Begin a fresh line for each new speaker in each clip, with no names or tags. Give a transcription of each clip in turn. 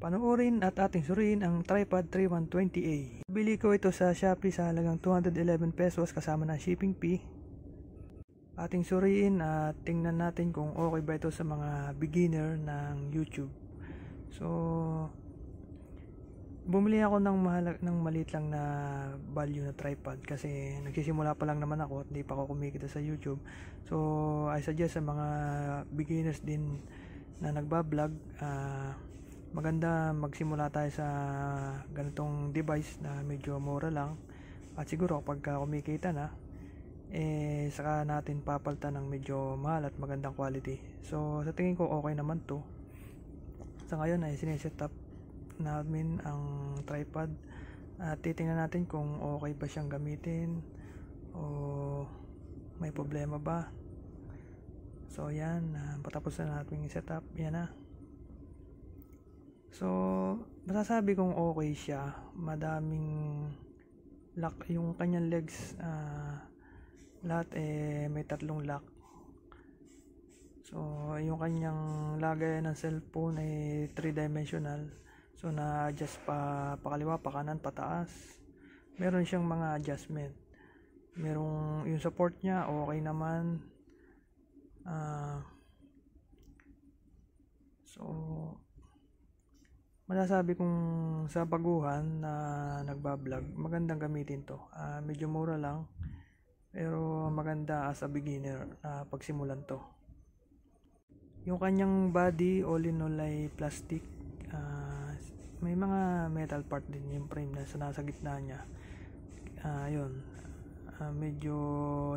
Panoorin at ating suriin ang tripod 3120A. Bili ko ito sa Shopee sa halagang 211 pesos kasama ng shipping fee. Ating suriin at tingnan natin kung okay ba ito sa mga beginner ng YouTube. So, bumili ako ng, mahalag, ng maliit lang na value na tripod kasi nagsisimula pa lang naman ako at hindi pa ako kumikita sa YouTube. So, I suggest sa mga beginners din na nagbablog, ah, uh, maganda magsimula tayo sa ganitong device na medyo mura lang at siguro pagka kumikita na eh saka natin papalta ng medyo mahal at magandang quality so sa tingin ko okay naman to sa ngayon ay sineset up namin ang tripod at titingnan natin kung okay ba siyang gamitin o may problema ba so yan ah, patapos na natin yung setup yan na So, masasabi kong okay siya. Madaming lock yung kanyang legs uh, lahat eh may tatlong lock. So, yung kanyang lagay ng cellphone ay eh, three-dimensional. So, na-adjust pa pakaliwa, pakanan, pataas. Meron siyang mga adjustment. Merong yung support niya, okay naman. Uh, so, masasabi kong sa paguhan na nagbablog, magandang gamitin to. Uh, medyo mura lang, pero maganda as a beginner na uh, pagsimulan to. Yung kanyang body, all in all ay plastic. Uh, may mga metal part din yung frame na nasa gitna niya. Uh, Ah, medyo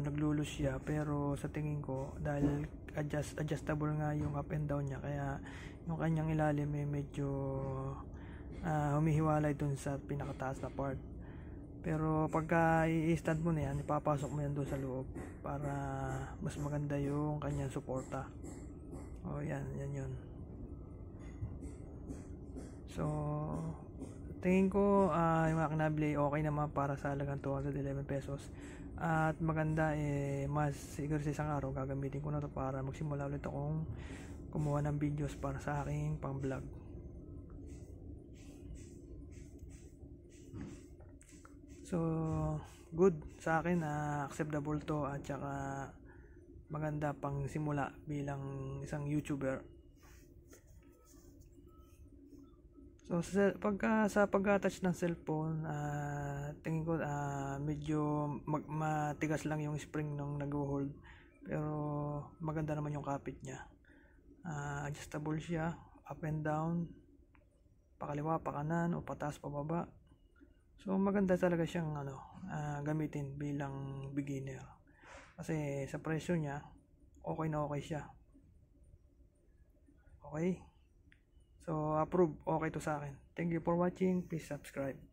naglulus siya pero sa tingin ko dahil adjust, adjustable nga yung up and down niya kaya yung kanyang ilalim ay eh, medyo uh, humihiwalay dun sa pinakataas na part pero pagka i-stand mo na yan ipapasok mo yan dun sa loob para mas maganda yung kanyang suporta o oh, yan yan yun so Tingin ko uh, yung mga Knable okay naman para sa halagang 211 pesos. At maganda eh mas siguro sa isang araw gagamitin ko na to para magsimula ulit akong kumuha ng videos para sa aking pang vlog. So good sa akin uh, acceptable to at saka maganda pang simula bilang isang YouTuber So, sa, pagka, sa pag-attach ng cellphone, uh, tingin ko uh, medyo mag, matigas lang yung spring nung nag-hold. Pero maganda naman yung kapit niya. Uh, adjustable siya, up and down, pakaliwa, pakanan, o pataas, pababa. So, maganda talaga siyang ano, uh, gamitin bilang beginner. Kasi sa presyo niya, okay na okay siya. Okay? So, approve. Okay to sa akin. Thank you for watching. Please subscribe.